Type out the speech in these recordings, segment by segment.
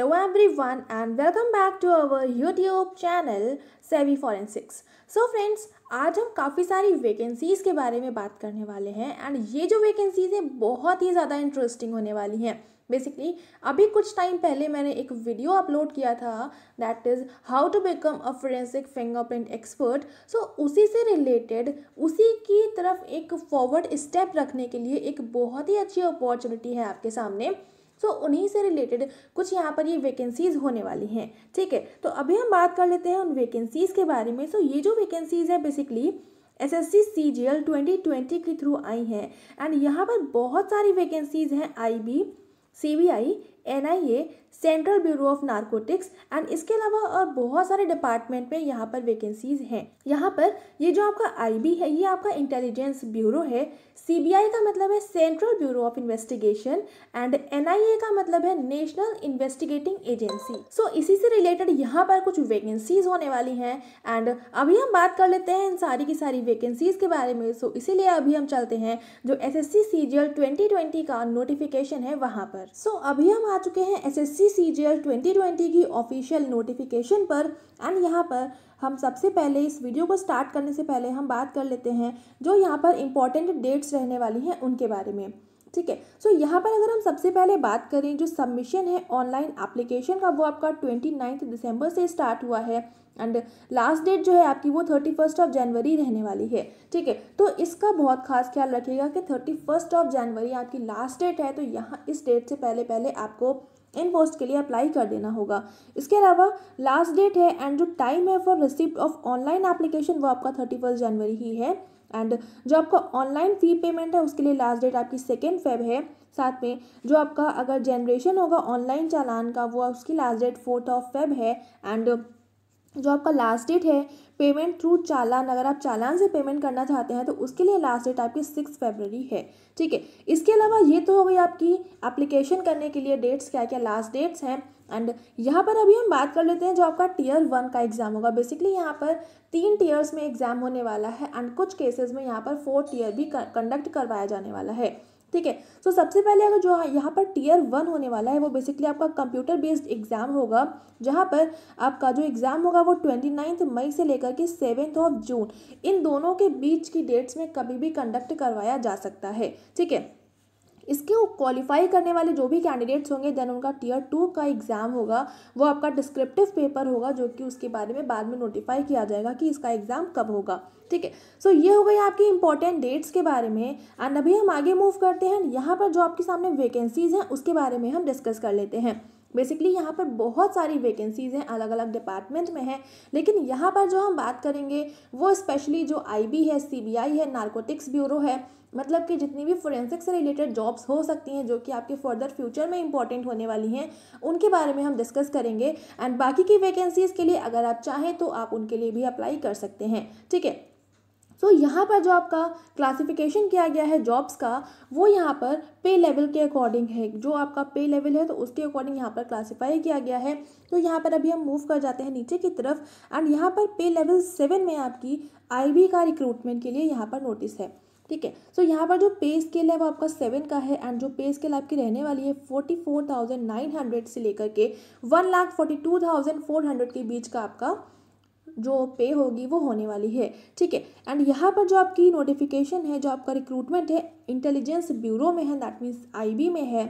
every everyone and welcome back to our YouTube channel Savvy Forensics so friends आज हम काफ़ी सारी vacancies के बारे में बात करने वाले हैं एंड ये जो वैकेंसीज़ हैं बहुत ही ज़्यादा इंटरेस्टिंग होने वाली हैं बेसिकली अभी कुछ टाइम पहले मैंने एक वीडियो अपलोड किया था that is how to become a forensic fingerprint expert so उसी से रिलेटेड उसी की तरफ एक फॉरवर्ड स्टेप रखने के लिए एक बहुत ही अच्छी अपॉर्चुनिटी है आपके सामने सो उन्हीं से रिलेटेड कुछ यहाँ पर ये वैकेंसीज होने वाली हैं ठीक है तो अभी हम बात कर लेते हैं उन वैकेंसीज़ के बारे में सो ये जो वैकेंसीज़ है basically S S C C G L twenty twenty के थ्रू आई हैं एंड यहाँ पर बहुत सारी वैकेंसीज़ हैं I B C B I N I A central bureau of narcotics and इसके अलावा और बहुत सारे डिपार्टमेंट में यहाँ पर वैकेंसीज हैं यहाँ पर ये जो आपका आईबी है ये आपका इंटेलिजेंस ब्यूरो है सीबीआई का मतलब है central bureau of investigation and NIA का मतलब है नेशनल इन्वेस्टिगेटिंग एजेंसी सो इसी से रिलेटेड यहाँ पर कुछ वैकेंसीज होने वाली हैं एंड अभी हम बात कर लेते हैं इन सारी की सारी वैकेंसीज के बारे में सो so, इसीलिए अभी हम चलते हैं जो एस एस सी का नोटिफिकेशन है वहाँ पर सो so, अभी हम आ चुके हैं एस एस सी सी सी जे की ऑफिशियल नोटिफिकेशन पर एंड यहाँ पर हम सबसे पहले इस वीडियो को स्टार्ट करने से पहले हम बात कर लेते हैं जो यहाँ पर इम्पॉर्टेंट डेट्स रहने वाली हैं उनके बारे में ठीक है सो यहाँ पर अगर हम सबसे पहले बात करें जो सबमिशन है ऑनलाइन एप्लीकेशन का वो आपका ट्वेंटी नाइन्थ दिसंबर से स्टार्ट हुआ है एंड लास्ट डेट जो है आपकी वो थर्टी फर्स्ट ऑफ जनवरी रहने वाली है ठीक है तो इसका बहुत खास ख्याल रखिएगा कि थर्टी फर्स्ट ऑफ जनवरी आपकी लास्ट डेट है तो यहाँ इस डेट से पहले पहले आपको इन पोस्ट के लिए अप्लाई कर देना होगा इसके अलावा लास्ट डेट है एंड जो टाइम है for receipt of online application वो आपका थर्टी फर्स्ट जनवरी ही है एंड जो आपका ऑनलाइन फी पेमेंट है उसके लिए लास्ट डेट आपकी सेकेंड फेब है साथ में जो आपका अगर जनरेशन होगा ऑनलाइन चालान का वो उसकी last date fourth of Feb है एंड जो आपका लास्ट डेट है पेमेंट थ्रू चालान अगर आप चालान से पेमेंट करना चाहते हैं तो उसके लिए लास्ट डेट आपकी सिक्स फेबररी है ठीक है इसके अलावा ये तो हो गई आपकी एप्लीकेशन करने के लिए डेट्स क्या क्या लास्ट डेट्स हैं एंड यहाँ पर अभी हम बात कर लेते हैं जो आपका टीयर वन का एग्ज़ाम होगा बेसिकली यहाँ पर तीन टीयर्स में एग्ज़ाम होने वाला है एंड कुछ केसेस में यहाँ पर फोर्थ टीयर भी कंडक्ट करवाया जाने वाला है ठीक है सो सबसे पहले अगर जो यहाँ पर टीयर वन होने वाला है वो बेसिकली आपका कंप्यूटर बेस्ड एग्जाम होगा जहाँ पर आपका जो एग्ज़ाम होगा वो ट्वेंटी नाइन्थ मई से लेकर के सेवेंथ ऑफ जून इन दोनों के बीच की डेट्स में कभी भी कंडक्ट करवाया जा सकता है ठीक है इसके क्वालिफाई करने वाले जो भी कैंडिडेट्स होंगे देन उनका टीयर टू का एग्ज़ाम होगा वो आपका डिस्क्रिप्टिव पेपर होगा जो कि उसके बारे में बाद में नोटिफाई किया जाएगा कि इसका एग्ज़ाम कब होगा ठीक है सो ये हो गई आपकी इंपॉर्टेंट डेट्स के बारे में एंड अभी हम आगे मूव करते हैं यहाँ पर जो आपके सामने वैकेंसीज हैं उसके बारे में हम डिस्कस कर लेते हैं बेसिकली यहाँ पर बहुत सारी वैकेंसीज़ हैं अलग अलग डिपार्टमेंट में हैं लेकिन यहाँ पर जो हम बात करेंगे वो स्पेशली जो आईबी है सीबीआई है नारकोटिक्स ब्यूरो है मतलब कि जितनी भी फोरेंसिक से रिलेटेड जॉब्स हो सकती हैं जो कि आपके फर्दर फ्यूचर में इंपॉर्टेंट होने वाली हैं उनके बारे में हम डिस्कस करेंगे एंड बाकी की वैकेंसीज़ के लिए अगर आप चाहें तो आप उनके लिए भी अप्लाई कर सकते हैं ठीक है सो so, यहाँ पर जो आपका क्लासिफिकेशन किया गया है जॉब्स का वो यहाँ पर पे लेवल के अकॉर्डिंग है जो आपका पे लेवल है तो उसके अकॉर्डिंग यहाँ पर क्लासीफाई किया गया है तो यहाँ पर अभी हम मूव कर जाते हैं नीचे की तरफ एंड यहाँ पर पे लेवल सेवन में आपकी आईबी का रिक्रूटमेंट के लिए यहाँ पर नोटिस है ठीक है सो यहाँ पर जो पे स्केल है वो आपका सेवन का है एंड जो पे स्केल आपकी रहने वाली है forty four thousand nine hundred से लेकर के one lakh forty two thousand four hundred के बीच का आपका जो पे होगी वो होने वाली है ठीक है एंड यहाँ पर जो आपकी नोटिफिकेशन है जो आपका रिक्रूटमेंट है इंटेलिजेंस ब्यूरो में है दैट मीन्स आई में है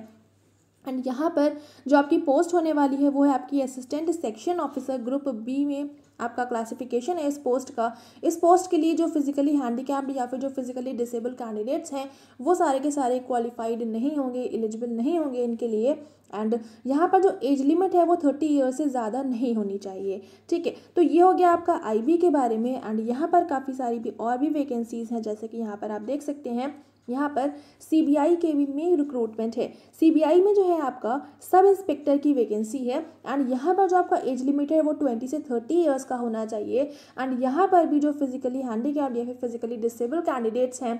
एंड यहाँ पर जो आपकी पोस्ट होने वाली है वो है आपकी assistant section officer group B में आपका क्लासिफिकेशन है इस पोस्ट का इस पोस्ट के लिए जो फिजिकली कैप्ड या फिर जो फिजिकली डिसेबल कैंडिडेट्स हैं वो सारे के सारे क्वालिफाइड नहीं होंगे एलिजिबल नहीं होंगे इनके लिए एंड यहाँ पर जो एज लिमिट है वो थर्टी ईयर से ज़्यादा नहीं होनी चाहिए ठीक है तो ये हो गया आपका आईबी के बारे में एंड यहाँ पर काफ़ी सारी भी और भी वैकेंसीज़ हैं जैसे कि यहाँ पर आप देख सकते हैं यहाँ पर सीबीआई के भी में रिक्रूटमेंट है सीबीआई में जो है आपका सब इंस्पेक्टर की वैकेंसी है एंड यहाँ पर जो आपका एज लिमिट है वो ट्वेंटी से थर्टी ईयर्स का होना चाहिए एंड यहाँ पर भी जो फिजिकली हैंडी या फिर फिजिकली डिसेबल कैंडिडेट्स हैं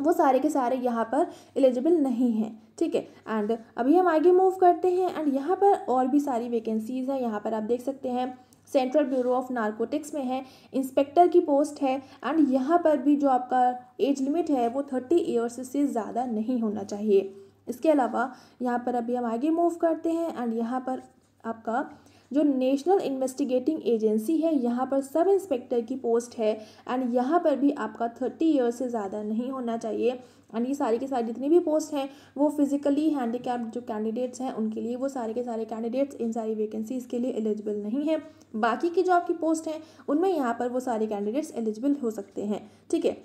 वो सारे के सारे यहाँ पर एलिजिबल नहीं हैं ठीक है एंड अभी हम आगे मूव करते हैं एंड यहाँ पर और भी सारी वैकेंसीज़ हैं यहाँ पर आप देख सकते हैं सेंट्रल ब्यूरो ऑफ नारकोटिक्स में है इंस्पेक्टर की पोस्ट है एंड यहाँ पर भी जो आपका एज लिमिट है वो थर्टी ईयर्स से ज़्यादा नहीं होना चाहिए इसके अलावा यहाँ पर अभी हम आगे मूव करते हैं एंड यहाँ पर आपका जो नेशनल इन्वेस्टिगेटिंग एजेंसी है यहाँ पर सब इंस्पेक्टर की पोस्ट है एंड यहाँ पर भी आपका थर्टी ईयर्स से ज़्यादा नहीं होना चाहिए एंड ये सारी के सारे जितनी भी पोस्ट हैं वो फिजिकली हैंडीकैप्ड जो कैंडिडेट्स हैं उनके लिए वो सारे के सारे कैंडिडेट्स इन सारी वैकेंसीज़ के लिए एलिजिबल नहीं है बाकी की जो आपकी पोस्ट हैं उनमें यहाँ पर वो सारे कैंडिडेट्स एलिजिबल हो सकते हैं ठीक है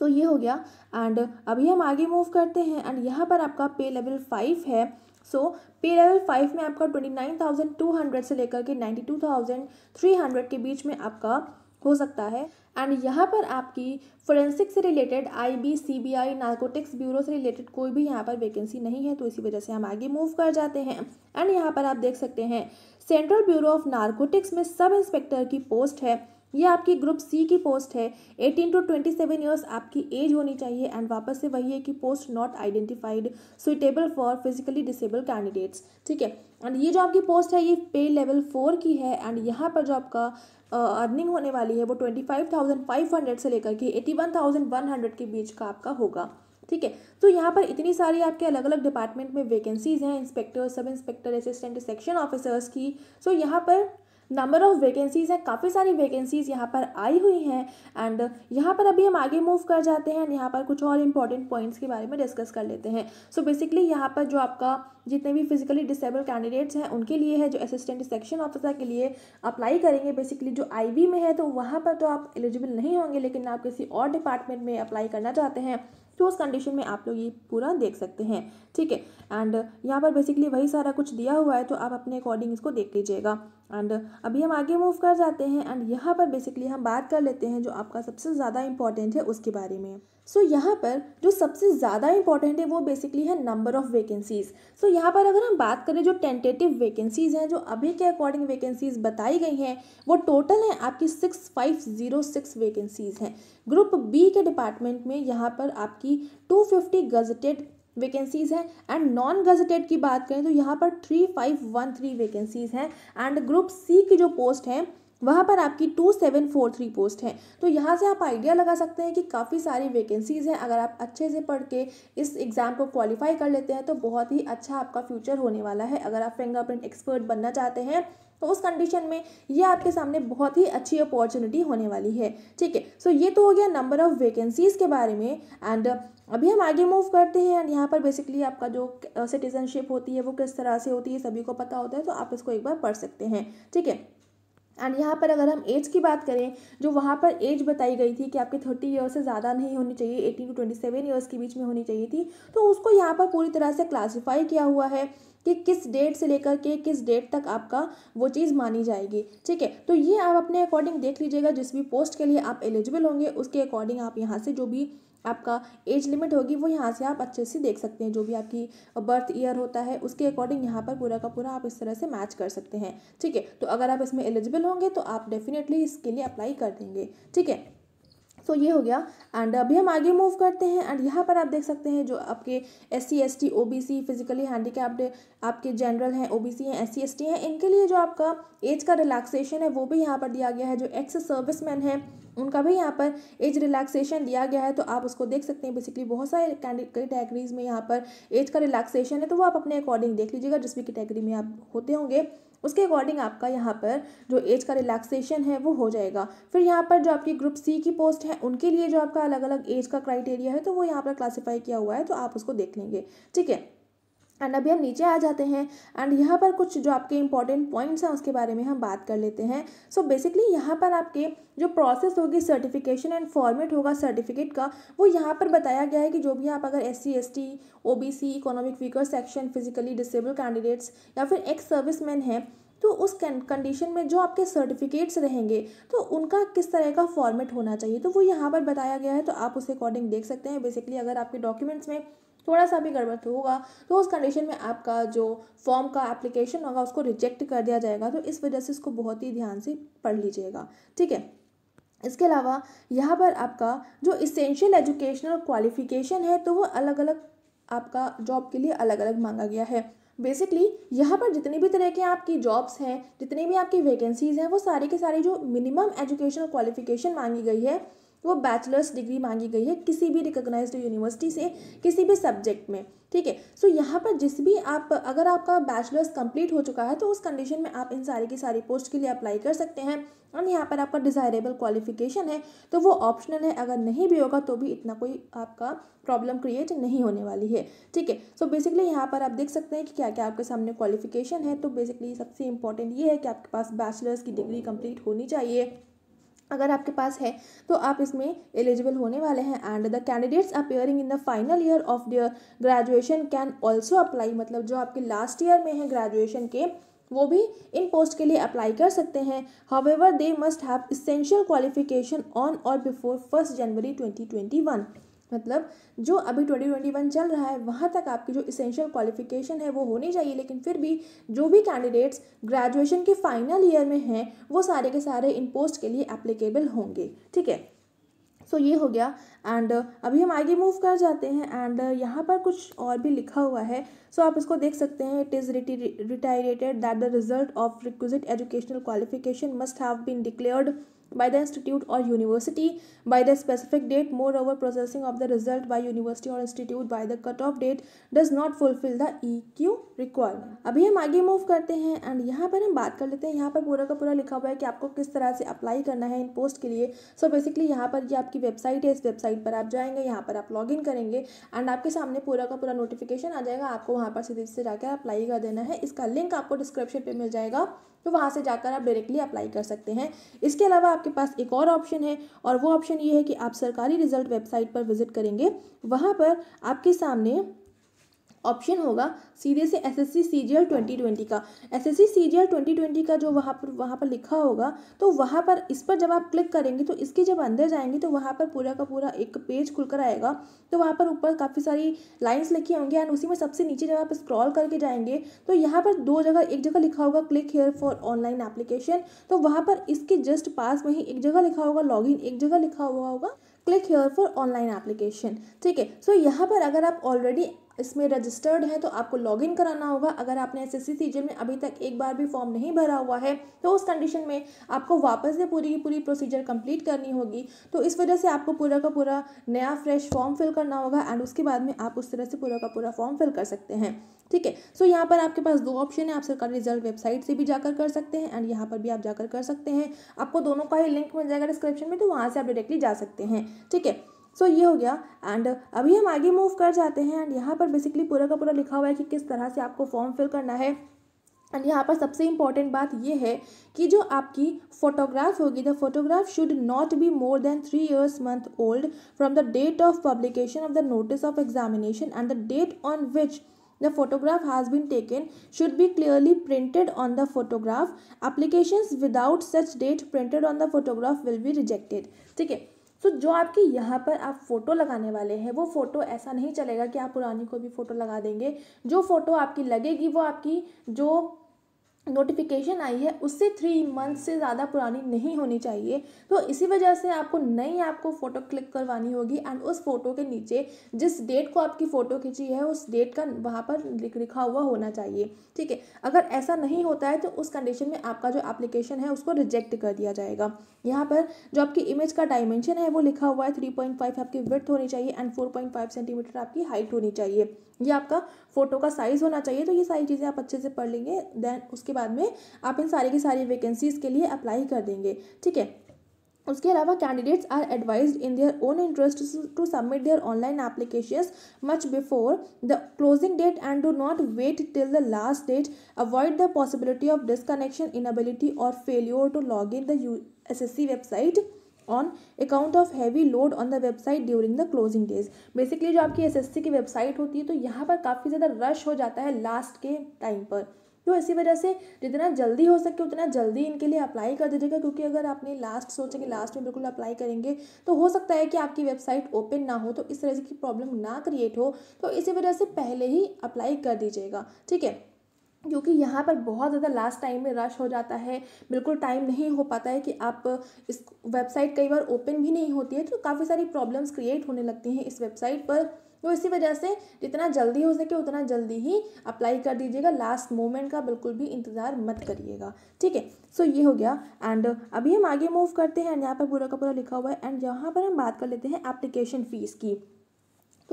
तो ये हो गया एंड अभी हम आगे मूव करते हैं एंड यहाँ पर आपका पे लेवल फाइव है सो पे लेवल फाइव में आपका twenty nine thousand two hundred से लेकर के ninety two thousand three hundred के बीच में आपका हो सकता है एंड यहाँ पर आपकी फोरेंसिक से related I B C B I narcotics bureau से रिलेटेड कोई भी यहाँ पर वैकेंसी नहीं है तो इसी वजह से हम आगे मूव कर जाते हैं एंड यहाँ पर आप देख सकते हैं सेंट्रल ब्यूरो ऑफ नार्कोटिक्स में सब इंस्पेक्टर की पोस्ट है ये आपकी ग्रुप सी की पोस्ट है 18 टू 27 सेवन ईयर्स आपकी एज होनी चाहिए एंड वापस से वही है कि post not identified suitable for physically disable candidates ठीक है एंड ये जो आपकी पोस्ट है ये पे लेवल फोर की है एंड यहाँ पर जो आपका अर्निंग होने वाली है वो twenty five thousand five hundred से लेकर के eighty one thousand one hundred के बीच का आपका होगा ठीक है तो यहाँ पर इतनी सारी आपके अलग अलग डिपार्टमेंट में वैकेंसीज हैं inspector sub inspector assistant section officers की सो so यहाँ पर नंबर ऑफ़ वैकेंसीज़ हैं काफ़ी सारी वैकेंसीज़ यहाँ पर आई हुई हैं एंड यहाँ पर अभी हम आगे मूव कर जाते हैं एंड यहाँ पर कुछ और इंपॉर्टेंट पॉइंट्स के बारे में डिस्कस कर लेते हैं सो so बेसिकली यहाँ पर जो आपका जितने भी फिजिकली डिसेबल कैंडिडेट्स हैं उनके लिए है जो असिस्टेंट सेक्शन ऑफिसर के लिए अप्लाई करेंगे बेसिकली जो आई में है तो वहाँ पर तो आप एलिजिबल नहीं होंगे लेकिन आप किसी और डिपार्टमेंट में अप्लाई करना चाहते हैं तो उस कंडीशन में आप लोग ये पूरा देख सकते हैं ठीक है एंड यहाँ पर बेसिकली वही सारा कुछ दिया हुआ है तो आप अपने अकॉर्डिंग इसको देख लीजिएगा एंड uh, अभी हम आगे मूव कर जाते हैं एंड यहाँ पर बेसिकली हम बात कर लेते हैं जो आपका सबसे ज़्यादा इंपॉर्टेंट है उसके बारे में सो so, यहाँ पर जो सबसे ज़्यादा इंपॉर्टेंट है वो बेसिकली है नंबर ऑफ़ वैकेंसीज़ सो यहाँ पर अगर हम बात करें जो टेंटेटिव वैकेंसीज़ हैं जो अभी के अकॉर्डिंग वैकेंसीज़ बताई गई हैं वो टोटल हैं आपकी six five zero six vacancies हैं ग्रुप बी के डिपार्टमेंट में यहाँ पर आपकी टू फिफ्टी गजटेड वैकेंसीज़ हैं एंड नॉन गजटेड की बात करें तो यहाँ पर three five one three vacancies हैं एंड ग्रुप सी की जो पोस्ट हैं वहाँ पर आपकी two seven four three post है तो यहाँ से आप आइडिया लगा सकते हैं कि काफ़ी सारी वैकेंसीज़ हैं अगर आप अच्छे से पढ़ के इस एग्ज़ाम को क्वालिफाई कर लेते हैं तो बहुत ही अच्छा आपका फ्यूचर होने वाला है अगर आप फिंगरप्रिंट एक्सपर्ट बनना चाहते हैं तो उस कंडीशन में ये आपके सामने बहुत ही अच्छी अपॉर्चुनिटी होने वाली है ठीक है सो ये तो हो गया नंबर ऑफ़ वैकेंसीज़ के बारे में एंड अभी हम आगे मूव करते हैं एंड यहाँ पर बेसिकली आपका जो सिटीजनशिप होती है वो किस तरह से होती है सभी को पता होता है तो आप इसको एक बार पढ़ सकते हैं ठीक है एंड यहाँ पर अगर हम एज की बात करें जो वहाँ पर एज बताई गई थी कि आपके थर्टी ईयर्स से ज़्यादा नहीं होनी चाहिए eighteen to twenty seven years के बीच में होनी चाहिए थी तो उसको यहाँ पर पूरी तरह से क्लासीफाई किया हुआ है कि किस डेट से लेकर के किस डेट तक आपका वो चीज़ मानी जाएगी ठीक है तो ये आप अपने अकॉर्डिंग देख लीजिएगा जिस भी पोस्ट के लिए आप एलिजिबल होंगे उसके अकॉर्डिंग आप यहाँ से जो भी आपका एज लिमिट होगी वो यहाँ से आप अच्छे से देख सकते हैं जो भी आपकी बर्थ ईयर होता है उसके अकॉर्डिंग यहाँ पर पूरा का पूरा आप इस तरह से मैच कर सकते हैं ठीक है तो अगर आप इसमें एलिजिबल होंगे तो आप डेफिनेटली इसके लिए अप्लाई कर देंगे ठीक है तो so, ये हो गया एंड अभी हम आगे मूव करते हैं एंड यहाँ पर आप देख सकते हैं जो आपके S C S T O B C physically handicapped आपके जनरल हैं ओ बी सी हैं एस सी एस टी हैं इनके लिए जो आपका एज का रिलैक्सेशन है वो भी यहाँ पर दिया गया है जो एक्स सर्विसमैन है उनका भी यहाँ पर एज रिलैक्सेशन दिया गया है तो आप उसको देख सकते हैं बेसिकली बहुत सारे कैटेगरीज में यहाँ पर एज का रिलैक्सेशन है तो वो आप अपने अकॉर्डिंग देख लीजिएगा जिस भी कैटेगरी में आप होते होंगे उसके अकॉर्डिंग आपका यहाँ पर जो एज का रिलैक्सेशन है वो हो जाएगा फिर यहाँ पर जो आपकी ग्रुप सी की पोस्ट है उनके लिए जो आपका अलग अलग एज का क्राइटेरिया है तो वो यहाँ पर क्लासीफाई किया हुआ है तो आप उसको देख लेंगे ठीक है एंड अभी हम नीचे आ जाते हैं एंड यहाँ पर कुछ जो आपके इंपॉर्टेंट पॉइंट्स हैं उसके बारे में हम बात कर लेते हैं सो so बेसिकली यहाँ पर आपके जो प्रोसेस होगी सर्टिफिकेशन एंड फॉर्मेट होगा सर्टिफिकेट का वो यहाँ पर बताया गया है कि जो भी आप अगर S C S T O B C economic weaker section physically disable candidates या फिर एक्स सर्विस मैन हैं तो उस कंडीशन में जो आपके सर्टिफिकेट्स रहेंगे तो उनका किस तरह का फॉर्मेट होना चाहिए तो वो यहाँ पर बताया गया है तो आप उस अकॉर्डिंग देख सकते हैं बेसिकली अगर आपके डॉक्यूमेंट्स में थोड़ा सा भी गड़बड़ होगा तो उस कंडीशन में आपका जो फॉर्म का एप्लीकेशन होगा उसको रिजेक्ट कर दिया जाएगा तो इस वजह से इसको बहुत ही ध्यान से पढ़ लीजिएगा ठीक है इसके अलावा यहाँ पर आपका जो इसेंशियल एजुकेशनल क्वालिफिकेशन है तो वो अलग अलग आपका जॉब के लिए अलग अलग मांगा गया है बेसिकली यहाँ पर जितनी भी तरह के आपकी जॉब्स हैं जितनी भी आपकी वैकेंसीज़ हैं वो सारी के सारी जो मिनिमम एजुकेशनल क्वालिफिकेशन मांगी गई है वो बैचलर्स डिग्री मांगी गई है किसी भी रिकोगनाइज यूनिवर्सिटी से किसी भी सब्जेक्ट में ठीक है सो यहाँ पर जिस भी आप अगर आपका बैचलर्स कंप्लीट हो चुका है तो उस कंडीशन में आप इन सारी की सारी पोस्ट के लिए अप्लाई कर सकते हैं और यहाँ पर आपका डिज़ायरेबल क्वालिफिकेशन है तो वो ऑप्शनल है अगर नहीं भी होगा तो भी इतना कोई आपका प्रॉब्लम क्रिएट नहीं होने वाली है ठीक है सो बेसिकली यहाँ पर आप देख सकते हैं कि क्या क्या आपके सामने क्वालिफिकेशन है तो बेसिकली सबसे इंपॉर्टेंट ये है कि आपके पास बैचलर्स की डिग्री कंप्लीट होनी चाहिए अगर आपके पास है तो आप इसमें एलिजिबल होने वाले हैं and the candidates appearing in the final year of their graduation can also apply मतलब जो आपके लास्ट ईयर में है ग्रेजुएशन के वो भी इन पोस्ट के लिए अप्लाई कर सकते हैं however they must have essential qualification on or before first January twenty twenty one मतलब जो अभी 2021 चल रहा है वहाँ तक आपकी जो इसेंशियल क्वालिफिकेशन है वो होनी चाहिए लेकिन फिर भी जो भी कैंडिडेट्स ग्रेजुएशन के फाइनल ईयर में हैं वो सारे के सारे इन पोस्ट के लिए एप्लीकेबल होंगे ठीक है सो so, ये हो गया एंड uh, अभी हम आगे मूव कर जाते हैं एंड uh, यहाँ पर कुछ और भी लिखा हुआ है सो so, आप इसको देख सकते हैं it is reiterated that the result of requisite educational qualification must have been declared by the institute or university by the specific date moreover processing of the result by university or institute by the cutoff date does not fulfill the eq requirement अभी हम आगे move करते हैं and यहाँ पर हम बात कर लेते हैं यहाँ पर पूरा का पूरा लिखा हुआ है कि आपको किस तरह से अप्लाई करना है इन पोस्ट के लिए सो so बेसिकली यहाँ पर ये यह आपकी वेबसाइट है इस वेबसाइट पर आप जाएंगे यहाँ पर आप लॉग इन करेंगे एंड आपके सामने पूरा का पूरा नोटिफिकेशन आ जाएगा आपको वहाँ पर सीधे से जाकर अप्लाई कर देना है इसका लिंक आपको डिस्क्रिप्शन पर मिल जाएगा तो वहाँ से जाकर आप डायरेक्टली अप्लाई कर सकते हैं इसके अलावा आपके पास एक और ऑप्शन है और वो ऑप्शन ये है कि आप सरकारी रिजल्ट वेबसाइट पर विजिट करेंगे वहाँ पर आपके सामने ऑप्शन होगा सीधे से S S C C G twenty twenty का S S C C G twenty twenty का जो वहाँ पर वहाँ पर लिखा होगा तो वहाँ पर इस पर जब आप क्लिक करेंगे तो इसके जब अंदर जाएंगे तो वहाँ पर पूरा का पूरा एक पेज खुलकर आएगा तो वहाँ पर ऊपर काफ़ी सारी लाइन्स लिखी होंगी एंड उसी में सबसे नीचे जब आप स्क्रॉल करके जाएंगे तो यहाँ पर दो जगह एक जगह लिखा होगा click here for online application तो वहाँ पर इसके जस्ट पास में ही एक जगह लिखा होगा लॉग एक जगह लिखा हुआ होगा click here for online application ठीक है सो यहाँ पर अगर आप ऑलरेडी इसमें रजिस्टर्ड हैं तो आपको लॉगिन कराना होगा अगर आपने एस एस में अभी तक एक बार भी फॉर्म नहीं भरा हुआ है तो उस कंडीशन में आपको वापस से पूरी की पूरी प्रोसीजर कंप्लीट करनी होगी तो इस वजह से आपको पूरा का पूरा नया फ्रेश फॉर्म फिल करना होगा एंड उसके बाद में आप उस तरह से पूरा का पूरा फॉर्म फिल कर सकते हैं ठीक है सो यहाँ पर आपके पास दो ऑप्शन है आप सरकारी रिजल्ट वेबसाइट से भी जाकर कर सकते हैं एंड यहाँ पर भी आप जाकर कर सकते हैं आपको दोनों का ही लिंक मिल जाएगा डिस्क्रिप्शन में तो वहाँ से आप डायरेक्टली जा सकते हैं ठीक है सो so, ये हो गया एंड अभी हम आगे मूव कर जाते हैं एंड यहाँ पर बेसिकली पूरा का पूरा लिखा हुआ है कि किस तरह से आपको फॉर्म फिल करना है एंड यहाँ पर सबसे इम्पॉर्टेंट बात यह है कि जो आपकी फोटोग्राफ होगी the photograph should not be more than three years month old from the date of publication of the notice of examination and the date on which the photograph has been taken should be clearly printed on the photograph application without such date printed on the photograph will be rejected ठीक है सो so, जो आपके यहाँ पर आप photo लगाने वाले हैं वो फ़ोटो ऐसा नहीं चलेगा कि आप पुरानी को भी फ़ोटो लगा देंगे जो फ़ोटो आपकी लगेगी वो आपकी जो नोटिफिकेशन आई है उससे थ्री मंथ से ज़्यादा पुरानी नहीं होनी चाहिए तो इसी वजह से आपको नई आपको फ़ोटो क्लिक करवानी होगी एंड उस फोटो के नीचे जिस डेट को आपकी फ़ोटो खींची है उस डेट का वहाँ पर लिख लिखा हुआ होना चाहिए ठीक है अगर ऐसा नहीं होता है तो उस कंडीशन में आपका जो एप्लीकेशन है उसको रिजेक्ट कर दिया जाएगा यहाँ पर जो आपकी इमेज का डायमेंशन है वो लिखा हुआ है थ्री आपकी विथ होनी चाहिए एंड फोर सेंटीमीटर आपकी हाइट होनी चाहिए ये आपका फ़ोटो का साइज़ होना चाहिए तो ये सारी चीज़ें आप अच्छे से पढ़ लेंगे देन उसके बाद में आप इन सारी की सारी वैकेंसीज़ के लिए अप्लाई कर देंगे ठीक है उसके अलावा candidates are advised in their own interest to submit their online application much before the closing date and do not wait till the last date avoid the possibility of disconnection inability or failure to log in the U S S C website on account of heavy load on the website during the closing days basically जो आपकी S की website होती है तो यहाँ पर काफ़ी ज़्यादा रश हो जाता है लास्ट के टाइम पर तो इसी वजह से जितना जल्दी हो सके उतना जल्दी इनके लिए अप्लाई कर दीजिएगा क्योंकि अगर आपने लास्ट सोचेंगे लास्ट में बिल्कुल अप्लाई करेंगे तो हो सकता है कि आपकी वेबसाइट ओपन ना हो तो इस तरह की प्रॉब्लम ना क्रिएट हो तो इसी वजह से पहले ही अप्लाई कर दीजिएगा ठीक है क्योंकि यहाँ पर बहुत ज़्यादा लास्ट टाइम में रश हो जाता है बिल्कुल टाइम नहीं हो पाता है कि आप इस वेबसाइट कई बार ओपन भी नहीं होती है तो काफ़ी सारी प्रॉब्लम्स क्रिएट होने लगती हैं इस वेबसाइट पर तो इसी वजह से जितना जल्दी हो सके उतना जल्दी ही अप्लाई कर दीजिएगा लास्ट मोमेंट का बिल्कुल भी इंतज़ार मत करिएगा ठीक है सो ये हो गया एंड अभी हम आगे मूव करते हैं एंड यहाँ पर पूरा का पूरा लिखा हुआ है एंड यहाँ पर हम बात कर लेते हैं एप्लीकेशन फ़ीस की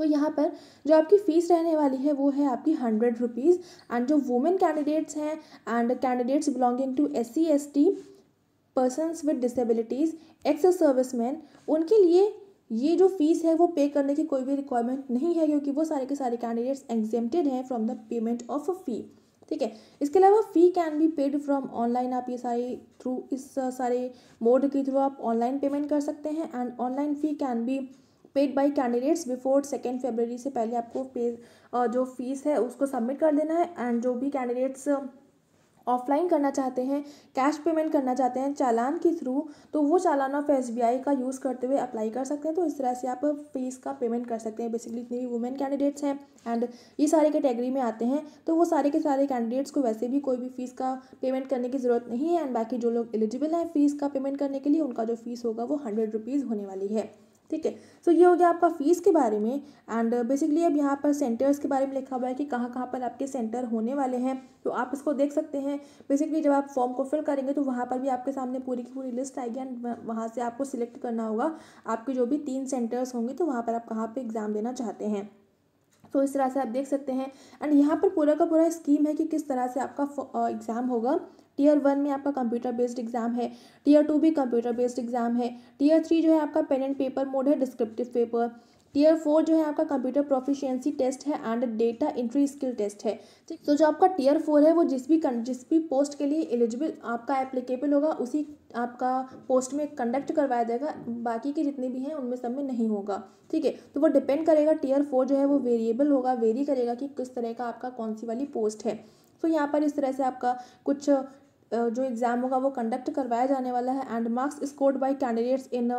तो यहाँ पर जो आपकी फ़ीस रहने वाली है वो है आपकी हंड्रेड रुपीज़ एंड जो वुमेन कैंडिडेट्स हैं and candidates belonging to S C S T persons with disabilities ex service man उनके लिए ये जो फीस है वो पे करने की कोई भी रिक्वायरमेंट नहीं है क्योंकि वो सारे के सारे कैंडिडेट्स एग्जेम्प्टेड हैं from the payment of a fee ठीक है इसके अलावा fee can be paid from online आप ये सारे थ्रू इस सारे मोड के थ्रू आप ऑनलाइन पेमेंट कर सकते हैं and online fee can be paid by candidates before second February से पहले आपको पे जो फीस है उसको सबमिट कर देना है एंड जो भी कैंडिडेट्स ऑफलाइन करना चाहते हैं कैश पेमेंट करना चाहते हैं चालान के थ्रू तो वो चालान ऑफ एस का यूज़ करते हुए अप्लाई कर सकते हैं तो इस तरह से आप फीस का पेमेंट कर सकते हैं बेसिकली इतनी भी वुमेन कैंडिडेट्स हैं एंड ये सारे कैटेगरी में आते हैं तो वो सारे के सारे कैंडिडेट्स को वैसे भी कोई भी फीस का पेमेंट करने की ज़रूरत नहीं है एंड बाकी जो लोग एलिजिबल हैं फीस का पेमेंट करने के लिए उनका जो फीस होगा वो हंड्रेड रुपीज़ होने वाली है ठीक है सो ये हो गया आपका फीस के बारे में एंड बेसिकली अब यहाँ पर सेंटर्स के बारे में लिखा हुआ है कि कहाँ कहाँ पर आपके सेंटर होने वाले हैं तो आप इसको देख सकते हैं बेसिकली जब आप फॉर्म को फिल करेंगे तो वहाँ पर भी आपके सामने पूरी की पूरी लिस्ट आएगी एंड वहाँ से आपको सिलेक्ट करना होगा आपके जो भी तीन सेंटर्स होंगे तो वहाँ पर आप कहाँ पर एग्ज़ाम देना चाहते हैं तो इस तरह से आप देख सकते हैं एंड यहाँ पर पूरा का पूरा स्कीम है कि किस तरह से आपका एग्ज़ाम होगा टीयर वन में आपका कंप्यूटर बेस्ड एग्जाम है टीयर टू भी कंप्यूटर बेस्ड एग्जाम है टीयर थ्री जो है आपका पेन एंड पेपर मोड है डिस्क्रिप्टिव पेपर टीयर फोर जो है आपका कंप्यूटर प्रोफिशिएंसी टेस्ट है and data entry skill test है ठीक तो जो आपका टीयर फोर है वो जिस भी जिस भी पोस्ट के लिए एलिजिबल आपका एप्लीकेबल होगा उसी आपका पोस्ट में कंडक्ट करवाया जाएगा बाकी के जितने भी हैं उनमें सब में नहीं होगा ठीक है तो वो डिपेंड करेगा टीयर फोर जो है वो वेरिएबल होगा वेरी करेगा कि किस तरह का आपका कौन सी वाली पोस्ट है तो यहाँ पर इस तरह से आपका कुछ जो एग्ज़ाम होगा वो कंडक्ट करवाया जाने वाला है and marks scored by candidates in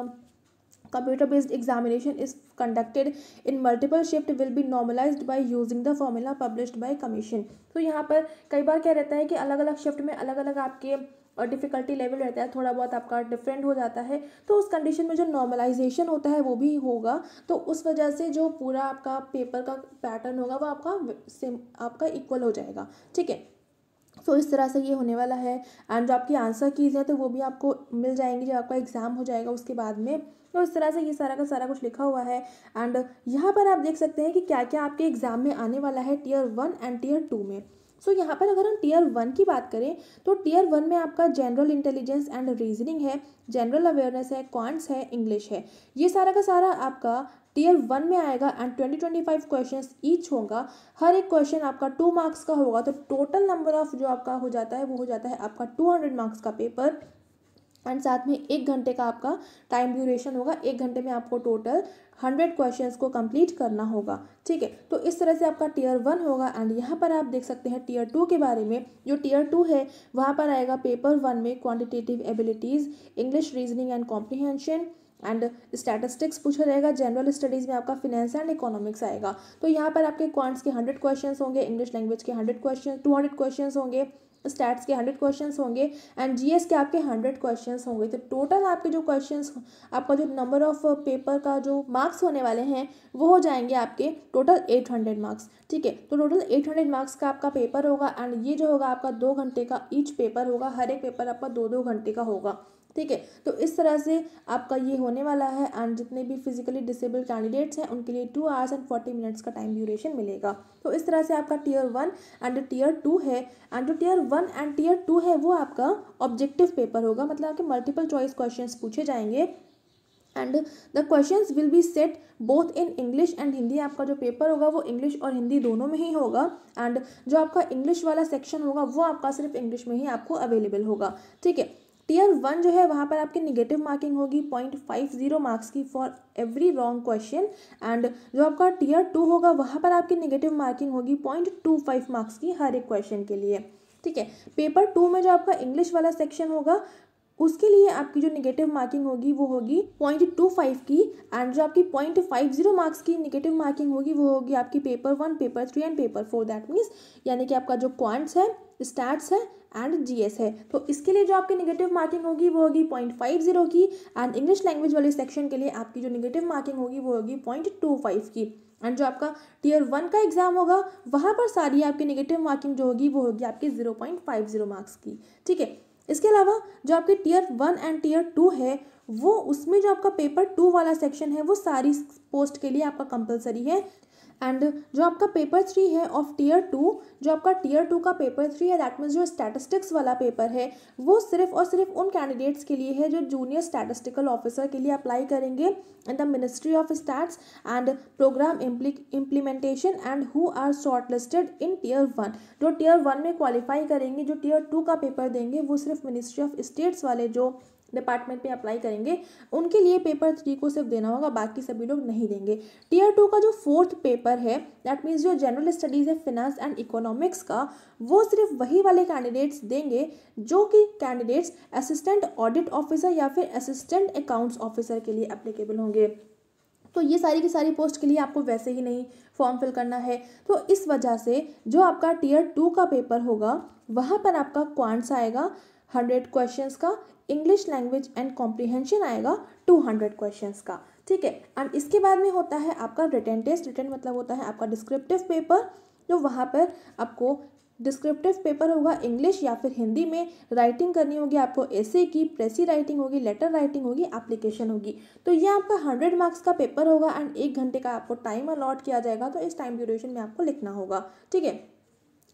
computer based examination is conducted in multiple shift will be normalize by using the formula publish by commission तो यहाँ पर कई बार क्या रहता है कि अलग अलग शिफ्ट में अलग अलग आपके और डिफ़िकल्टी लेवल रहता है थोड़ा बहुत आपका डिफरेंट हो जाता है तो उस कंडीशन में जो नॉर्मलाइजेशन होता है वो भी होगा तो उस वजह से जो पूरा आपका पेपर का पैटर्न होगा वो आपका सेम आपका इक्वल हो जाएगा ठीक है सो तो इस तरह से ये होने वाला है एंड जो आपकी आंसर कीज़ है तो वो भी आपको मिल जाएंगी जब आपका एग्ज़ाम हो जाएगा उसके बाद में तो इस तरह से ये सारा का सारा कुछ लिखा हुआ है एंड यहाँ पर आप देख सकते हैं कि क्या क्या आपके एग्जाम में आने वाला है tier one and tier two में सो so, यहाँ पर अगर हम टीयर वन की बात करें तो टीयर वन में आपका जनरल इंटेलिजेंस एंड रीजनिंग है जनरल अवेयरनेस है क्वांट्स है इंग्लिश है ये सारा का सारा आपका टीयर वन में आएगा and twenty twenty five question each होगा हर एक क्वेश्चन आपका टू मार्क्स का होगा तो टोटल नंबर ऑफ जो आपका हो जाता है वो हो जाता है आपका टू हंड्रेड मार्क्स का पेपर एंड साथ में एक घंटे का आपका टाइम ड्यूरेशन होगा एक घंटे में आपको टोटल हंड्रेड क्वेश्चंस को कंप्लीट करना होगा ठीक है तो इस तरह से आपका टीयर वन होगा एंड यहाँ पर आप देख सकते हैं टीयर टू के बारे में जो टीयर टू है वहाँ पर आएगा पेपर वन में quantitative abilities English reasoning and comprehension and statistics पूछा जाएगा जनरल स्टडीज़ में आपका फिनेंस एंड इकोनॉमिक्स आएगा तो यहाँ पर आपके क्वांट्स के हंड्रेड क्वेश्चंस होंगे इंग्लिश लैंग्वेज के hundred question two hundred question होंगे स्टैट्स के हंड्रेड क्वेश्चंस होंगे एंड जीएस के आपके हंड्रेड क्वेश्चंस होंगे तो टोटल आपके जो क्वेश्चंस आपका जो नंबर ऑफ पेपर का जो मार्क्स होने वाले हैं वो हो जाएंगे आपके टोटल एट हंड्रेड मार्क्स ठीक है तो टोटल एट हंड्रेड मार्क्स का आपका पेपर होगा एंड ये जो होगा आपका दो घंटे का ईच पेपर होगा हर एक पेपर आपका दो दो घंटे का होगा ठीक है तो इस तरह से आपका ये होने वाला है एंड जितने भी फिजिकली डिसेबल्ड कैंडिडेट्स हैं उनके लिए two hours and forty minutes का टाइम ड्यूरेशन मिलेगा तो इस तरह से आपका tier one and tier two है एंड जो tier one and tier two है वो आपका ऑब्जेक्टिव पेपर होगा मतलब आपके मल्टीपल चॉइस क्वेश्चन पूछे जाएंगे and the question will be set both in English and Hindi आपका जो पेपर होगा वो इंग्लिश और हिंदी दोनों में ही होगा एंड जो आपका इंग्लिश वाला सेक्शन होगा वो आपका सिर्फ इंग्लिश में ही आपको अवेलेबल होगा ठीक है टीयर वन जो है वहाँ पर आपकी निगेटिव मार्किंग होगी पॉइंट फाइव जीरो मार्क्स की for every wrong question and जो आपका टीयर टू होगा वहाँ पर आपकी निगेटिव मार्किंग होगी पॉइंट टू फाइव मार्क्स की हर एक क्वेश्चन के लिए ठीक है पेपर टू में जो आपका इंग्लिश वाला सेक्शन होगा उसके लिए आपकी जो निगेटिव मार्किंग होगी वो होगी पॉइंट टू फाइव की एंड जो आपकी पॉइंट फाइव जीरो मार्क्स की निगेटिव मार्किंग होगी वो होगी आपकी paper one paper three and paper four that means यानी कि आपका जो क्वांट्स है स्टैट्स है एंड जीएस है तो इसके लिए जो आपकी नेगेटिव मार्किंग होगी वो होगी पॉइंट फाइव जीरो की एंड इंग्लिश लैंग्वेज वाले सेक्शन के लिए आपकी जो नेगेटिव मार्किंग होगी वो होगी पॉइंट टू फाइव की एंड जो आपका टीयर वन का एग्जाम होगा वहाँ पर सारी आपकी नेगेटिव मार्किंग जो होगी वो होगी आपकी zero point five zero marks की ठीक है इसके अलावा जो आपके tier one and tier two है वो उसमें जो आपका पेपर टू वाला सेक्शन है वो सारी पोस्ट के लिए आपका कंपलसरी है एंड जो आपका पेपर थ्री है ऑफ टीयर टू जो आपका टीयर टू का पेपर थ्री है दैट मीन्स जो स्टैटिस्टिक्स वाला पेपर है वो सिर्फ और सिर्फ उन कैंडिडेट्स के लिए है जो जूनियर स्टैटिस्टिकल ऑफिसर के लिए अप्लाई करेंगे in the ministry of stats and programme implementation and who are short listed in tier one जो टीयर वन में क्वालिफाई करेंगे जो टीयर टू का पेपर देंगे वो सिर्फ मिनिस्ट्री ऑफ स्टेट्स वाले जो डिपार्टमेंट में अप्लाई करेंगे उनके लिए पेपर थ्री को सिर्फ देना होगा बाकी सभी लोग नहीं देंगे टीयर टू का जो फोर्थ पेपर है दैट मीन्स जो जनरल स्टडीज़ है फिनेंस एंड इकोनॉमिक्स का वो सिर्फ वही वाले कैंडिडेट्स देंगे जो कि कैंडिडेट्स असिस्टेंट ऑडिट ऑफिसर या फिर असिस्टेंट अकाउंट्स ऑफिसर के लिए अप्लीकेबल होंगे तो ये सारी की सारी पोस्ट के लिए आपको वैसे ही नहीं फॉर्म फिल करना है तो इस वजह से जो आपका टीयर टू का पेपर होगा वहाँ पर आपका क्वांट्स आएगा हंड्रेड क्वेश्चन का इंग्लिश लैंग्वेज एंड कॉम्प्रीहेंशन आएगा टू हंड्रेड क्वेश्चन का ठीक है एंड इसके बाद में होता है आपका रिटर्न टेस्ट रिटर्न मतलब होता है आपका डिस्क्रिप्टिव पेपर जो वहाँ पर आपको डिस्क्रिप्टिव पेपर होगा इंग्लिश या फिर हिंदी में राइटिंग करनी होगी आपको ऐसे की प्रेसी राइटिंग होगी लेटर राइटिंग होगी एप्लीकेशन होगी तो ये आपका हंड्रेड मार्क्स का पेपर होगा एंड एक घंटे का आपको टाइम अलॉट किया जाएगा तो इस टाइम ड्यूरेशन में आपको लिखना होगा ठीक है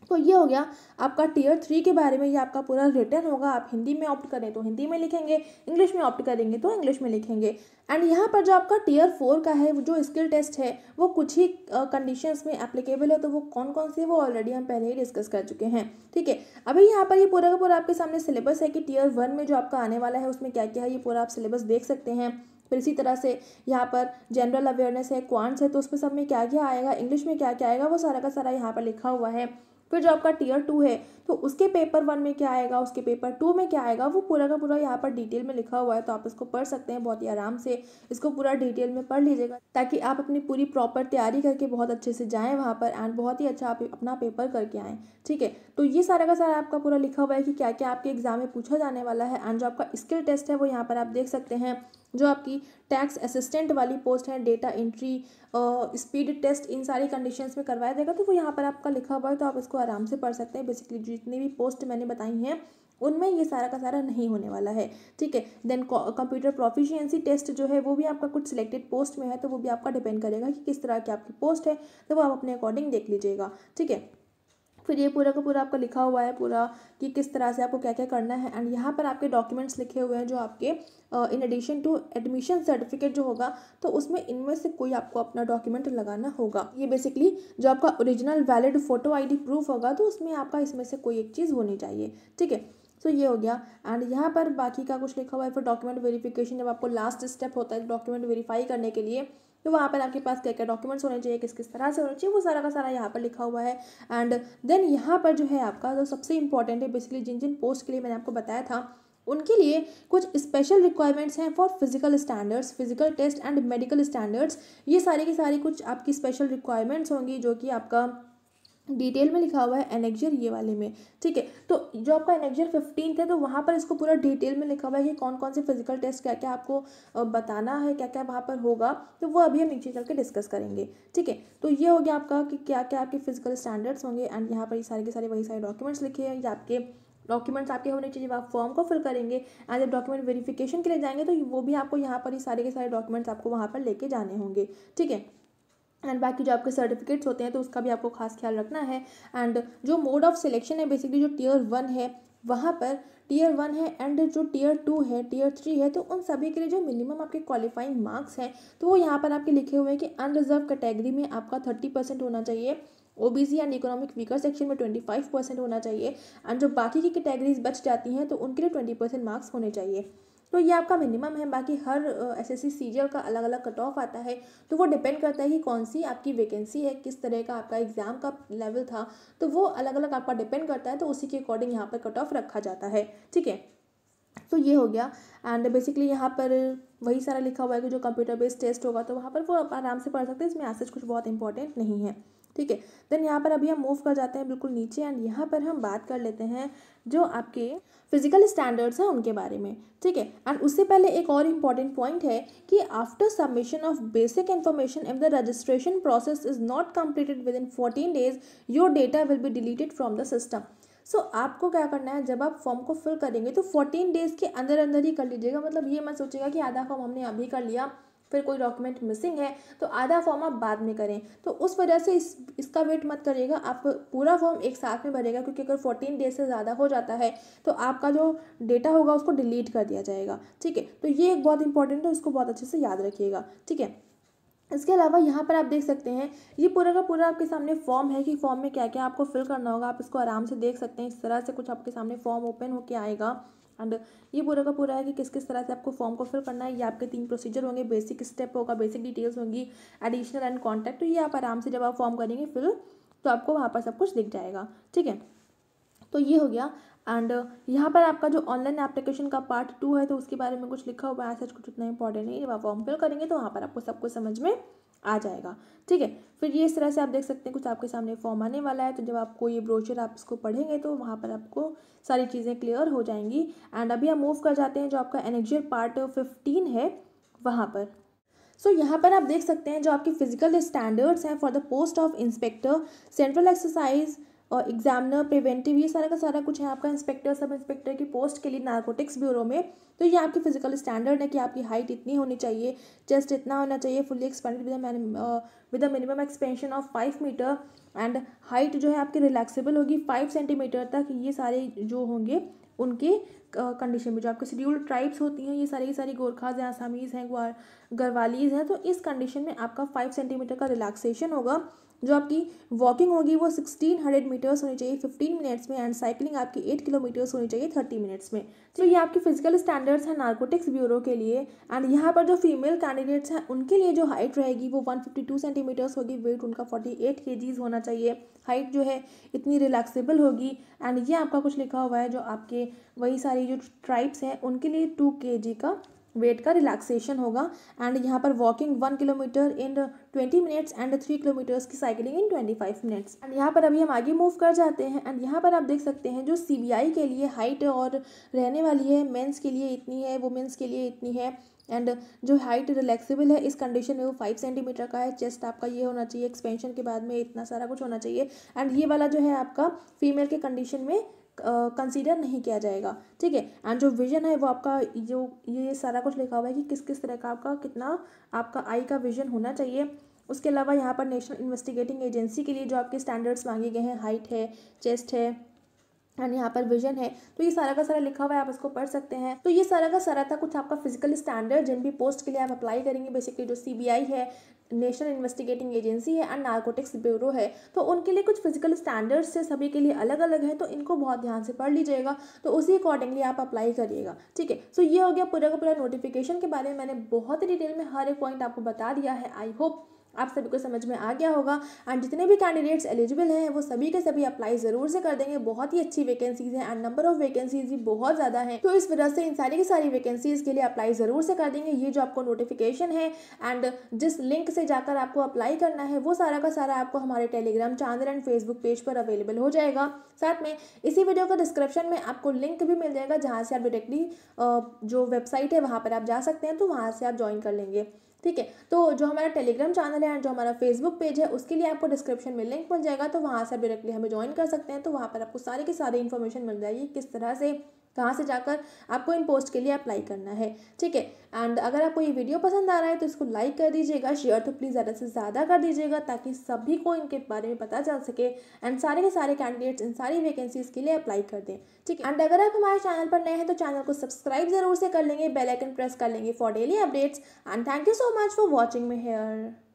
तो ये हो गया आपका टीयर थ्री के बारे में ये आपका पूरा रिटर्न होगा आप हिंदी में ऑप्ट करें तो हिंदी में लिखेंगे इंग्लिश में ऑप्ट करेंगे तो इंग्लिश में लिखेंगे एंड यहाँ पर जो आपका टीयर फोर का है जो स्किल टेस्ट है वो कुछ ही कंडीशंस में एप्लीकेबल है तो वो कौन कौन सी है वो ऑलरेडी हम पहले ही डिस्कस कर चुके हैं ठीक है अभी यहाँ पर ये पूरा का पूरा आपके सामने सिलेबस है कि टीयर वन में जो आपका आने वाला है उसमें क्या क्या है ये पूरा आप सिलेबस देख सकते हैं फिर इसी तरह से यहाँ पर जनरल अवेयरनेस है क्वांट्स है तो उसमें सब में क्या क्या आएगा इंग्लिश में क्या क्या आएगा वो सारा का सारा यहाँ पर लिखा हुआ है फिर जो आपका टीयर टू है तो उसके पेपर वन में क्या आएगा उसके पेपर टू में क्या आएगा वो पूरा का पूरा यहाँ पर डिटेल में लिखा हुआ है तो आप इसको पढ़ सकते हैं बहुत ही आराम से इसको पूरा डिटेल में पढ़ लीजिएगा ताकि आप अपनी पूरी प्रॉपर तैयारी करके बहुत अच्छे से जाएँ वहाँ पर एंड बहुत ही अच्छा आप अपना पेपर करके आएँ ठीक है तो ये सारा का सारा आपका पूरा लिखा हुआ है कि क्या क्या आपके एग्जाम में पूछा जाने वाला है एंड जो आपका स्किल टेस्ट है वो यहाँ पर आप देख सकते हैं जो आपकी टैक्स असिस्टेंट वाली पोस्ट है डेटा एंट्री स्पीड टेस्ट इन सारी कंडीशंस में करवाया जाएगा तो वो यहाँ पर आपका लिखा हुआ है तो आप इसको आराम से पढ़ सकते हैं बेसिकली जितनी भी पोस्ट मैंने बताई हैं उनमें ये सारा का सारा नहीं होने वाला है ठीक है देन कंप्यूटर प्रोफिशियंसी टेस्ट जो है वो भी आपका कुछ सिलेक्टेड पोस्ट में है तो वो भी आपका डिपेंड करेगा कि किस तरह की आपकी पोस्ट है तो वो आप अपने अकॉर्डिंग देख लीजिएगा ठीक है फिर ये पूरा का पूरा आपका लिखा हुआ है पूरा कि किस तरह से आपको क्या क्या करना है एंड यहाँ पर आपके डॉक्यूमेंट्स लिखे हुए हैं जो आपके in addition to admission certificate जो होगा तो उसमें इनमें से कोई आपको अपना डॉक्यूमेंट लगाना होगा ये बेसिकली जो आपका original valid photo ID proof होगा तो उसमें आपका इसमें से कोई एक चीज़ होनी चाहिए ठीक है सो so, ये हो गया एंड यहाँ पर बाकी का कुछ लिखा हुआ है फिर डॉक्यूमेंट वेरिफिकेशन जब आपको लास्ट स्टेप होता है डॉक्यूमेंट तो वेरीफाई करने के लिए तो वहाँ पर आपके पास क्या क्या डॉक्यूमेंट्स होने चाहिए किस किस तरह से होने चाहिए वो सारा का सारा यहाँ पर लिखा हुआ है एंड देन यहाँ पर जो है आपका जो सबसे इंपॉर्टेंट है बेसिकली जिन जिन पोस्ट के लिए मैंने आपको बताया था उनके लिए कुछ स्पेशल रिक्वायरमेंट्स हैं for physical standards physical test and medical standards ये सारी की सारी कुछ आपकी स्पेशल रिक्वायरमेंट्स होंगी जो कि आपका डिटेल में लिखा हुआ है एनेक्जर ये वाले में ठीक है तो जो आपका एनेक्जर फिफ्टीन है तो वहाँ पर इसको पूरा डिटेल में लिखा हुआ है कि कौन कौन से फिजिकल टेस्ट क्या क्या आपको बताना है क्या क्या वहाँ पर होगा तो वो अभी हम नीचे चल के डिस्कस करेंगे ठीक है तो ये हो गया आपका कि क्या क्या आपके फिजिकल स्टैंडर्ड्स होंगे एंड यहाँ पर ये सारे के सारे वही सारे डॉक्यूमेंट्स लिखे हैं या आपके डॉक्यूमेंट्स आपके होने चाहिए जब आप फॉर्म को फिल करेंगे एंड जब डॉक्यूमेंट वेरीफिकेशन के लिए जाएंगे तो वो भी आपको यहाँ पर ही सारे के सारे डॉक्यूमेंट्स आपको वहाँ पर लेके जाने होंगे ठीक है एंड बाकी जो आपके सर्टिफिकेट्स होते हैं तो उसका भी आपको खास ख्याल रखना है एंड जो मोड ऑफ सिलेक्शन है बेसिकली जो टीयर वन है वहाँ पर टीयर वन है एंड जो टीयर टू है टीयर थ्री है तो उन सभी के लिए जो मिनिमम आपके क्वालिफाइंग मार्क्स हैं तो वो यहाँ पर आपके लिखे हुए हैं कि अनरिजर्व कैटेगरी में आपका थर्टी परसेंट होना चाहिए OBC and economic weaker section में ट्वेंटी फाइव परसेंट होना चाहिए एंड जो बाकी की कैटेगरीज बच जाती हैं तो उनके लिए ट्वेंटी परसेंट मार्क्स होने चाहिए तो ये आपका मिनिमम है बाकी हर एस एस सी का अलग अलग कट ऑफ आता है तो वो डिपेंड करता है कि कौन सी आपकी वैकेंसी है किस तरह का आपका एग्ज़ाम का लेवल था तो वो अलग अलग आपका डिपेंड करता है तो उसी के अकॉर्डिंग यहाँ पर कट ऑफ रखा जाता है ठीक है तो ये हो गया एंड बेसिकली यहाँ पर वही सारा लिखा हुआ है कि जो कंप्यूटर बेस्ड टेस्ट होगा तो वहाँ पर वो आराम से पढ़ सकते हैं इसमें आज कुछ बहुत इंपॉर्टेंट नहीं है ठीक है देन यहाँ पर अभी हम मूव कर जाते हैं बिल्कुल नीचे एंड यहाँ पर हम बात कर लेते हैं जो आपके फिजिकल स्टैंडर्ड्स हैं उनके बारे में ठीक है एंड उससे पहले एक और इम्पॉर्टेंट पॉइंट है कि after submission of basic information if the registration process is not completed within fourteen days your data will be deleted from the system so so, आपको क्या करना है जब आप फॉर्म को फिल करेंगे तो फोर्टीन डेज़ के अंदर अंदर ही कर लीजिएगा मतलब ये मत सोचिएगा कि आधा फॉर्म हमने अभी कर लिया फिर कोई डॉक्यूमेंट मिसिंग है तो आधा फॉर्म आप बाद में करें तो उस वजह से इस इसका वेट मत करिएगा आप पूरा फॉर्म एक साथ में भरेगा क्योंकि अगर फोर्टीन डेज से ज़्यादा हो जाता है तो आपका जो डेटा होगा उसको डिलीट कर दिया जाएगा ठीक है तो ये एक बहुत इंपॉर्टेंट है उसको बहुत अच्छे से याद रखिएगा ठीक है इसके अलावा यहाँ पर आप देख सकते हैं ये पूरा का पूरा आपके सामने फॉर्म है कि फॉर्म में क्या क्या आपको फिल करना होगा आप इसको आराम से देख सकते हैं इस तरह से कुछ आपके सामने फॉर्म ओपन होके आएगा एंड ये पूरा का पूरा है कि किस किस तरह से आपको फॉर्म को फिल करना है ये आपके तीन प्रोसीजर होंगे बेसिक स्टेप होगा बेसिक डिटेल्स होंगी एडिशनल एंड कॉन्टैक्ट तो ये आप आराम से जब आप फॉर्म करेंगे फिल तो आपको वहाँ पर सब कुछ दिख जाएगा ठीक है तो ये हो गया एंड यहाँ पर आपका जो ऑनलाइन एप्लीकेशन का पार्ट टू है तो उसके बारे में कुछ लिखा हुआ है सच कुछ उतना इंपॉर्टेंट नहीं जब आप फॉर्म फिल करेंगे तो वहाँ पर आपको सब कुछ समझ में आ जाएगा ठीक है फिर ये इस तरह से आप देख सकते हैं कुछ आपके सामने फॉर्म आने वाला है तो जब आपको ये ब्रोचर आप इसको पढ़ेंगे तो वहाँ पर आपको सारी चीज़ें क्लियर हो जाएंगी एंड अभी हम मूव कर जाते हैं जो आपका एनर्जियर पार्ट फिफ्टीन है वहाँ पर सो so, यहाँ पर आप देख सकते हैं जो आपके फिजिकल स्टैंडर्ड्स हैं for the post of inspector central excise और एग्जामिनर प्रिवेंटिव ये सारा का सारा कुछ है आपका इंस्पेक्टर सब इंस्पेक्टर की पोस्ट के लिए नारकोटिक्स ब्यूरो में तो ये आपकी फिजिकल स्टैंडर्ड है कि आपकी हाइट इतनी होनी चाहिए चेस्ट इतना होना चाहिए fully expanded with with a minimum expansion of five metre and height जो है आपकी रिलैक्सेबल होगी फाइव सेंटीमीटर तक ये सारे जो होंगे उनके कंडीशन uh, में जो आपके शेड्यूल्ड ट्राइब्स होती हैं ये सारी की सारी गोरखाज हैं आसामीज़ हैं गरवालीज़ हैं तो इस कंडीशन में आपका फाइव सेंटीमीटर का रिलैक्सेशन होगा जो आपकी वॉकिंग होगी वो सिक्सटीन हंड्रेड मीटर्स होनी चाहिए फिफ्टीन मिनट्स में एंड साइकिलिंग आपकी एट किलोमीटर्स होनी चाहिए थर्टी मिनट्स में तो ये आपकी फिजिकल स्टैंडर्ड्स हैं नार्कोटिक्स ब्यूरो के लिए एंड यहाँ पर जो फीमेल कैंडिडेट्स हैं उनके लिए जो हाइट रहेगी वो वन फिफ्टी टू सेंटीमीटर्स होगी वेट उनका फोर्टी एट के जीज होना चाहिए हाइट जो है इतनी रिलैक्सेबल होगी एंड ये आपका कुछ लिखा हुआ है जो आपके वही सारी जो ट्राइब्स हैं उनके लिए टू के जी का वेट का रिलैक्सेशन होगा एंड यहाँ पर walking one kilometre in twenty minutes and three kilometres की cycling in twenty five minutes and यहाँ पर अभी हम आगे मूव कर जाते हैं एंड यहाँ पर आप देख सकते हैं जो सी आई के लिए हाइट और रहने वाली है मेन्स के लिए इतनी है वुमेंस के लिए इतनी है एंड जो हाइट रिलैक्सीबल है इस कंडीशन में वो फाइव सेंटीमीटर का है चेस्ट आपका ये होना चाहिए एक्सपेंशन के बाद में इतना सारा कुछ होना चाहिए एंड ये वाला जो है आपका फीमेल के कंडीशन में कंसीडर नहीं किया जाएगा ठीक है एंड जो विजन है वो आपका जो ये सारा कुछ लिखा हुआ है कि किस किस तरह का आपका कितना आपका आई का विजन होना चाहिए उसके अलावा यहाँ पर नेशनल इन्वेस्टिगेटिंग एजेंसी के लिए जो आपके स्टैंडर्ड्स मांगे गए हैं हाइट है चेस्ट है एंड यहाँ पर विजन है तो ये सारा का सारा लिखा हुआ है आप इसको पढ़ सकते हैं तो ये सारा का सारा था कुछ आपका फिजिकल स्टैंडर्ड जिन भी पोस्ट के लिए आप अप्लाई करेंगे बेसिकली जो सीबीआई है नेशनल इन्वेस्टिगेटिंग एजेंसी है एंड नार्कोटिक्स ब्यूरो है तो उनके लिए कुछ फिजिकल स्टैंडर्ड्स से सभी के लिए अलग अलग है तो इनको बहुत ध्यान से पढ़ लीजिएगा तो उसी अकॉर्डिंगली आप अप्लाई करिएगा ठीक है सो ये हो गया पूरा का पूरा नोटिफिकेशन के बारे में मैंने बहुत ही डिटेल में हर एक पॉइंट आपको बता दिया है आई होप आप सभी को समझ में आ गया होगा एंड जितने भी कैंडिडेट्स एलिजिबल हैं वो सभी के सभी अप्लाई ज़रूर से कर देंगे बहुत ही अच्छी वैकेंसीज हैं एंड नंबर ऑफ वैकेंसीज भी बहुत ज़्यादा है तो इस वजह से इन सारी की सारी वैकेंसीज के लिए अप्लाई ज़रूर से कर देंगे ये जो आपको नोटिफिकेशन है एंड जिस लिंक से जाकर आपको अप्लाई करना है वो सारा का सारा आपको हमारे Telegram channel and Facebook page पर अवेलेबल हो जाएगा साथ में इसी वीडियो का डिस्क्रिप्शन में आपको लिंक भी मिल जाएगा जहाँ से आप डायरेक्टली जो वेबसाइट है वहाँ पर आप जा सकते हैं तो वहाँ से आप ज्वाइन कर लेंगे ठीक है तो जो हमारा टेलीग्राम चैनल है जो हमारा फेसबुक पेज है उसके लिए आपको डिस्क्रिप्शन में लिंक मिल जाएगा तो वहाँ से डायरेक्टली हमें ज्वाइन कर सकते हैं तो वहाँ पर आपको सारी की सारी इन्फॉर्मेशन मिल जाएगी किस तरह से कहाँ से जाकर आपको इन पोस्ट के लिए अप्लाई करना है ठीक है एंड अगर आपको ये वीडियो पसंद आ रहा है तो इसको लाइक कर दीजिएगा शेयर तो प्लीज़ ज़्यादा से ज़्यादा कर दीजिएगा ताकि सभी को इनके बारे में पता चल सके एंड सारे के सारे कैंडिडेट्स इन सारी वैकेंसीज़ के लिए अप्लाई कर दें ठीक है एंड अगर आप हमारे चैनल पर नए हैं तो चैनल को सब्सक्राइब ज़रूर से कर लेंगे बेलाइकन प्रेस कर लेंगे for daily updates and thank you so much for watching मे हेयर